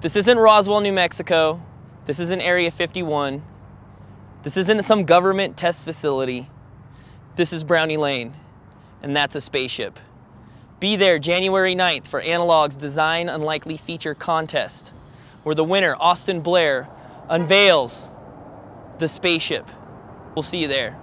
This isn't Roswell, New Mexico. This isn't Area 51. This isn't some government test facility. This is Brownie Lane, and that's a spaceship. Be there January 9th for Analog's Design Unlikely Feature Contest, where the winner, Austin Blair, unveils the spaceship. We'll see you there.